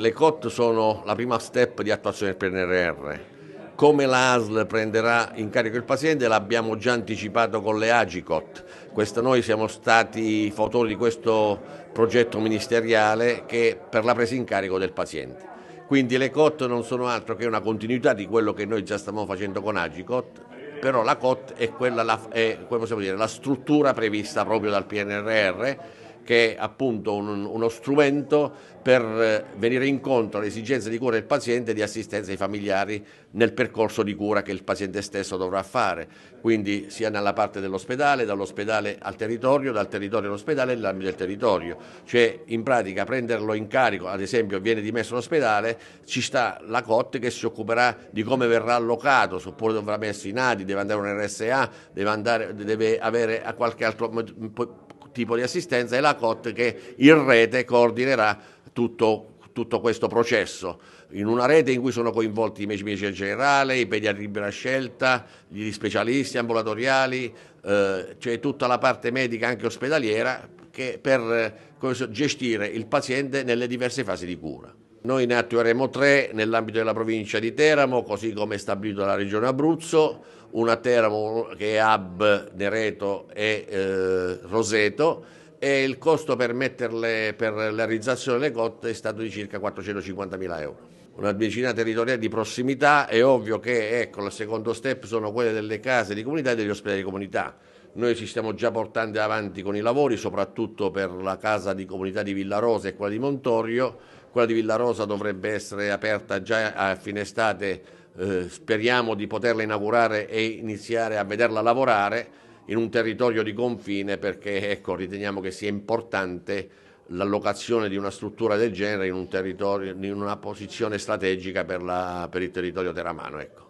Le COT sono la prima step di attuazione del PNRR. Come l'ASL prenderà in carico il paziente l'abbiamo già anticipato con le Agicot. Questa, noi siamo stati fautori di questo progetto ministeriale che per la presa in carico del paziente. Quindi le COT non sono altro che una continuità di quello che noi già stiamo facendo con Agicot, però la COT è, quella, la, è dire, la struttura prevista proprio dal PNRR che è appunto un, uno strumento per eh, venire incontro alle esigenze di cura del paziente e di assistenza ai familiari nel percorso di cura che il paziente stesso dovrà fare, quindi sia nella parte dell'ospedale, dall'ospedale al territorio, dal territorio all'ospedale e nell'ambito del territorio, cioè in pratica prenderlo in carico, ad esempio viene dimesso l'ospedale, ci sta la COT che si occuperà di come verrà allocato, oppure dovrà messo in ADI, deve andare a un RSA, deve, andare, deve avere qualche altro tipo di assistenza e la COT che in rete coordinerà tutto, tutto questo processo in una rete in cui sono coinvolti i medici in generale, i pediatri di libera scelta, gli specialisti ambulatoriali, eh, cioè tutta la parte medica anche ospedaliera che per eh, gestire il paziente nelle diverse fasi di cura. Noi ne attueremo tre nell'ambito della provincia di Teramo, così come è stabilito dalla regione Abruzzo, una a Teramo che è Ab, Nereto e eh, Roseto e il costo per, metterle, per la realizzazione delle cotte è stato di circa 450.000 euro. Una medicina territoriale di prossimità è ovvio che ecco, il secondo step sono quelle delle case di comunità e degli ospedali di comunità. Noi ci stiamo già portando avanti con i lavori, soprattutto per la casa di comunità di Villarosa e quella di Montorio. Quella di Villarosa dovrebbe essere aperta già a fine estate, eh, speriamo di poterla inaugurare e iniziare a vederla lavorare in un territorio di confine perché ecco, riteniamo che sia importante l'allocazione di una struttura del genere in, un in una posizione strategica per, la, per il territorio teramano. Ecco.